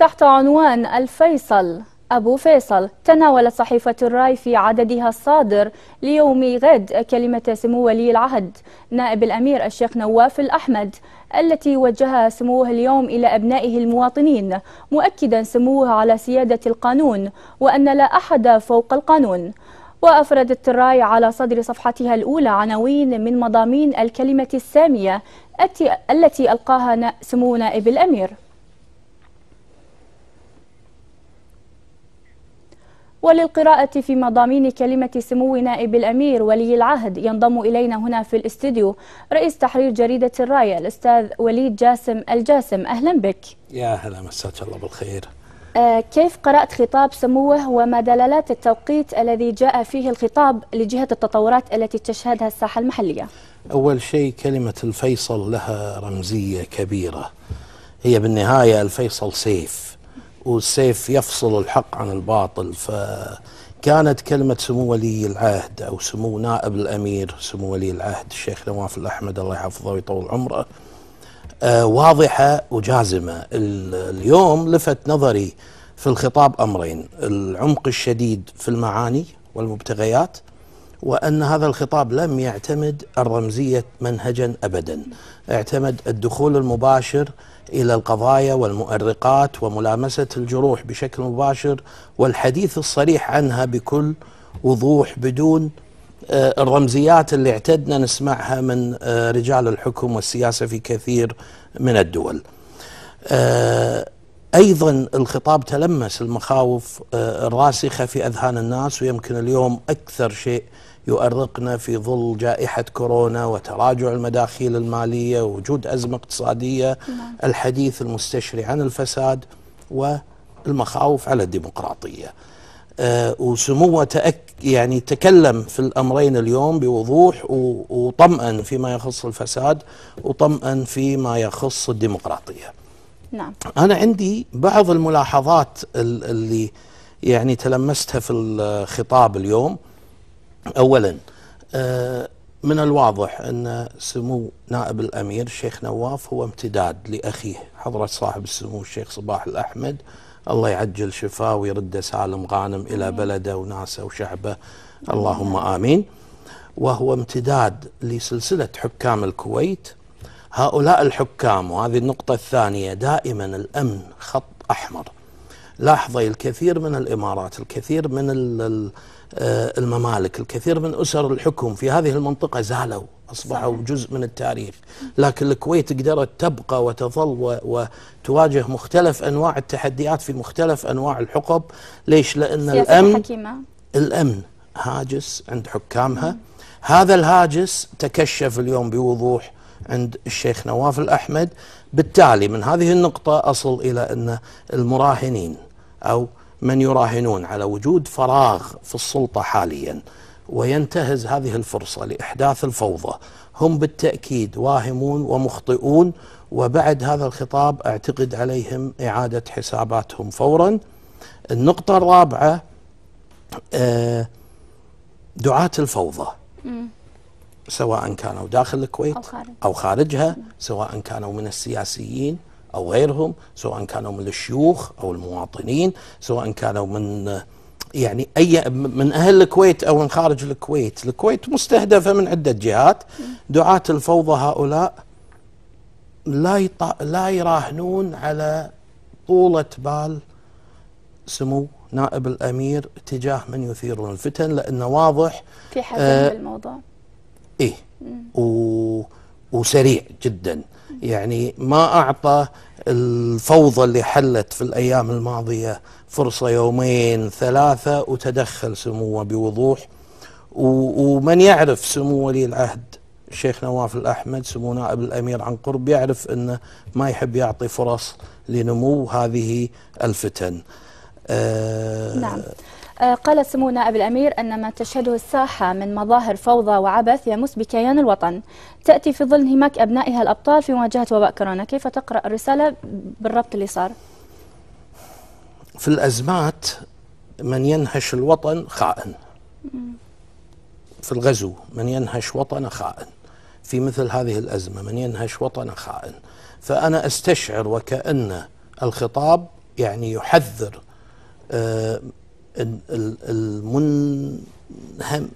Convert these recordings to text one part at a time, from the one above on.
تحت عنوان الفيصل أبو فيصل تناولت صحيفة الراي في عددها الصادر ليوم غد كلمة سمو ولي العهد نائب الأمير الشيخ نواف الأحمد التي وجهها سموه اليوم إلى أبنائه المواطنين مؤكدا سموه على سيادة القانون وأن لا أحد فوق القانون وأفردت الراي على صدر صفحتها الأولى عناوين من مضامين الكلمة السامية التي ألقاها سمو نائب الأمير وللقراءة في مضامين كلمة سمو نائب الأمير ولي العهد ينضم إلينا هنا في الاستديو رئيس تحرير جريدة الراية الأستاذ وليد جاسم الجاسم أهلا بك يا هلا مساك الله بالخير آه كيف قرأت خطاب سموه وما دلالات التوقيت الذي جاء فيه الخطاب لجهة التطورات التي تشهدها الساحة المحلية أول شيء كلمة الفيصل لها رمزية كبيرة هي بالنهاية الفيصل سيف والسيف يفصل الحق عن الباطل فكانت كلمة سمو ولي العهد أو سمو نائب الأمير سمو ولي العهد الشيخ نواف الأحمد الله يحفظه ويطول عمره آه، واضحة وجازمة اليوم لفت نظري في الخطاب أمرين العمق الشديد في المعاني والمبتغيات وأن هذا الخطاب لم يعتمد الرمزية منهجا أبدا اعتمد الدخول المباشر إلى القضايا والمؤرقات وملامسة الجروح بشكل مباشر والحديث الصريح عنها بكل وضوح بدون آه، الرمزيات اللي اعتدنا نسمعها من آه، رجال الحكم والسياسة في كثير من الدول آه، ايضا الخطاب تلمس المخاوف الراسخه في اذهان الناس ويمكن اليوم اكثر شيء يؤرقنا في ظل جائحة كورونا وتراجع المداخيل المالية وجود أزمة اقتصادية نعم. الحديث المستشري عن الفساد والمخاوف على الديمقراطية أه وسموه تأك يعني تكلم في الأمرين اليوم بوضوح وطمأن فيما يخص الفساد وطمأن فيما يخص الديمقراطية نعم. أنا عندي بعض الملاحظات اللي يعني تلمستها في الخطاب اليوم أولا آه، من الواضح أن سمو نائب الأمير الشيخ نواف هو امتداد لأخيه حضرة صاحب السمو الشيخ صباح الأحمد الله يعجل شفاه ويرده سالم غانم إلى بلده وناسه وشعبه اللهم آمين وهو امتداد لسلسلة حكام الكويت هؤلاء الحكام وهذه النقطة الثانية دائما الأمن خط أحمر لاحظي الكثير من الإمارات الكثير من ال آه، الممالك الكثير من أسر الحكم في هذه المنطقة زالوا أصبحوا صحيح. جزء من التاريخ لكن الكويت قدرت تبقى وتظل وتواجه مختلف أنواع التحديات في مختلف أنواع الحقب ليش لأن الأمن حكيمة. الأمن هاجس عند حكامها مم. هذا الهاجس تكشف اليوم بوضوح عند الشيخ نواف الأحمد بالتالي من هذه النقطة أصل إلى أن المراهنين أو من يراهنون على وجود فراغ في السلطة حاليا وينتهز هذه الفرصة لإحداث الفوضى هم بالتأكيد واهمون ومخطئون وبعد هذا الخطاب أعتقد عليهم إعادة حساباتهم فورا النقطة الرابعة آه، دعاة الفوضى سواء كانوا داخل الكويت أو خارجها سواء كانوا من السياسيين أو غيرهم سواء كانوا من الشيوخ أو المواطنين سواء كانوا من يعني أي من أهل الكويت أو من خارج الكويت الكويت مستهدفة من عدة جهات دعاة الفوضى هؤلاء لا, يط... لا يراهنون على طولة بال سمو نائب الامير تجاه من يثيرون الفتن لانه واضح في حزم آه بالموضوع ايه مم. و وسريع جدا يعني ما أعطى الفوضى اللي حلت في الأيام الماضية فرصة يومين ثلاثة وتدخل سموه بوضوح ومن يعرف سمو ولي العهد الشيخ نواف الأحمد سمو نائب الأمير عن قرب يعرف أنه ما يحب يعطي فرص لنمو هذه الفتن آه نعم آه، قال سمو نائب الأمير أن ما تشهده الساحة من مظاهر فوضى وعبث يمس بكيان الوطن تأتي في ظل انهماك أبنائها الأبطال في مواجهة وباء كورونا كيف تقرأ الرسالة بالربط اللي صار في الأزمات من ينهش الوطن خائن في الغزو من ينهش وطنه خائن في مثل هذه الأزمة من ينهش وطنه خائن فأنا أستشعر وكأن الخطاب يعني يحذر آه، المنهم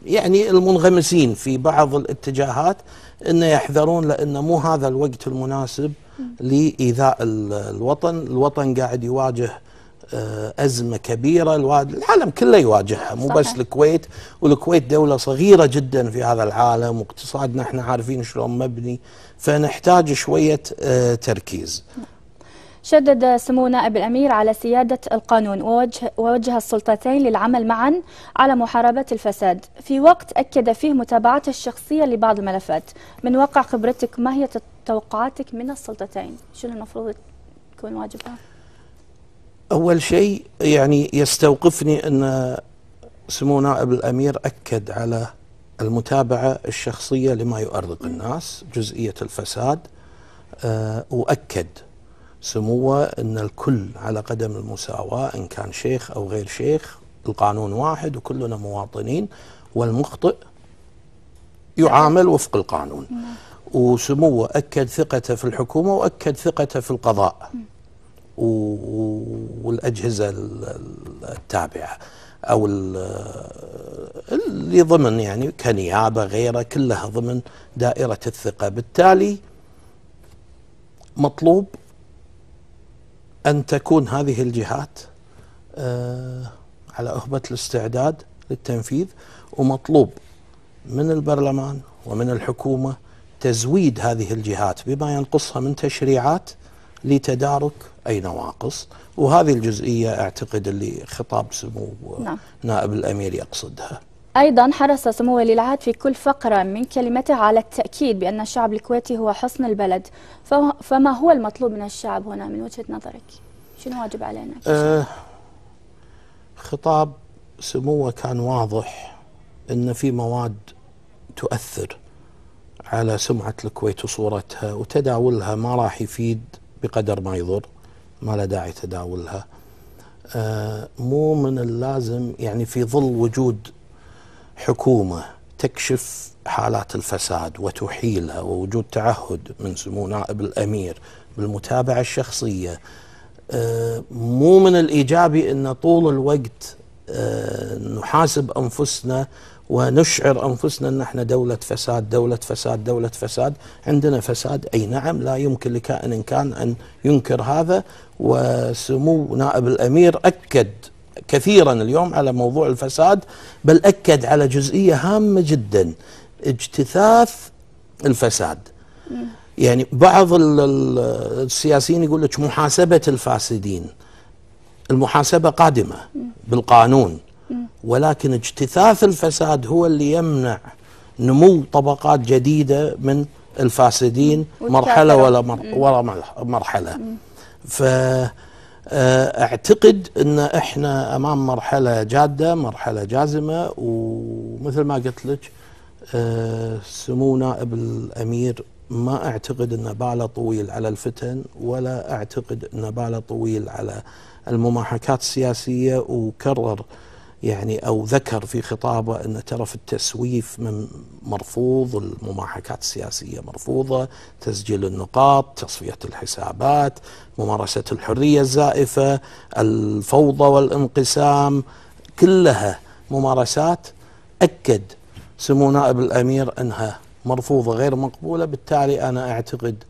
يعني المنغمسين في بعض الاتجاهات أن يحذرون لأن مو هذا الوقت المناسب لإيذاء الوطن الوطن قاعد يواجه آه، أزمة كبيرة العالم كله يواجهها مو بس الكويت والكويت دولة صغيرة جدا في هذا العالم واقتصادنا احنا عارفين شلون مبني فنحتاج شوية آه، تركيز شدد سمو نائب الأمير على سيادة القانون ووجه, ووجه السلطتين للعمل معا على محاربة الفساد في وقت أكد فيه متابعته الشخصية لبعض الملفات من واقع خبرتك ما هي توقعاتك من السلطتين شنو المفروض تكون واجبها أول شيء يعني يستوقفني أن سمو نائب الأمير أكد على المتابعة الشخصية لما يؤرق الناس جزئية الفساد آه، وأكد سموه أن الكل على قدم المساواة إن كان شيخ أو غير شيخ القانون واحد وكلنا مواطنين والمخطئ يعامل وفق القانون نعم. وسموه أكد ثقته في الحكومة وأكد ثقته في القضاء والأجهزة التابعة أو اللي ضمن يعني كنيابة غيره كلها ضمن دائرة الثقة بالتالي مطلوب أن تكون هذه الجهات آه، على أهبة الاستعداد للتنفيذ ومطلوب من البرلمان ومن الحكومة تزويد هذه الجهات بما ينقصها من تشريعات لتدارك أي نواقص وهذه الجزئية أعتقد اللي خطاب سمو نعم. نائب الأمير يقصدها أيضا حرص سمو ولي العهد في كل فقرة من كلمته على التأكيد بأن الشعب الكويتي هو حصن البلد فما هو المطلوب من الشعب هنا من وجهة نظرك؟ شنو واجب علينا؟ آه خطاب سموه كان واضح أن في مواد تؤثر على سمعة الكويت وصورتها وتداولها ما راح يفيد بقدر ما يضر ما له داعي تداولها آه مو من اللازم يعني في ظل وجود حكومة تكشف حالات الفساد وتحيلها ووجود تعهد من سمو نائب الأمير بالمتابعة الشخصية آه، مو من الإيجابي أن طول الوقت آه، نحاسب أنفسنا ونشعر أنفسنا أن احنا دولة فساد دولة فساد دولة فساد عندنا فساد أي نعم لا يمكن لكائن إن كان أن ينكر هذا وسمو نائب الأمير أكد كثيرا اليوم على موضوع الفساد بل أكد على جزئية هامة جدا اجتثاث الفساد يعني بعض السياسيين يقول لك محاسبة الفاسدين المحاسبة قادمة بالقانون ولكن اجتثاث الفساد هو اللي يمنع نمو طبقات جديدة من الفاسدين مرحلة ولا مرحلة, ولا مرحلة ف آه، اعتقد ان احنا امام مرحله جاده مرحله جازمه ومثل ما قلت لك آه، سمو نائب الامير ما اعتقد ان باله طويل على الفتن ولا اعتقد ان باله طويل على المماحكات السياسيه وكرر يعني أو ذكر في خطابه أن ترف التسويف من مرفوض المماحكات السياسية مرفوضة تسجيل النقاط تصفية الحسابات ممارسة الحرية الزائفة الفوضى والانقسام كلها ممارسات أكد سمو نائب الأمير أنها مرفوضة غير مقبولة بالتالي أنا أعتقد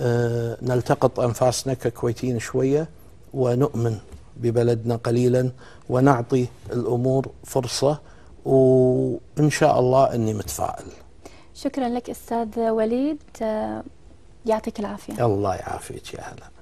آه، نلتقط أنفاسنا ككويتيين شوية ونؤمن ببلدنا قليلا ونعطي الأمور فرصة وإن شاء الله أني متفائل شكرا لك أستاذ وليد آه، يعطيك العافية الله يعافيك يا هلا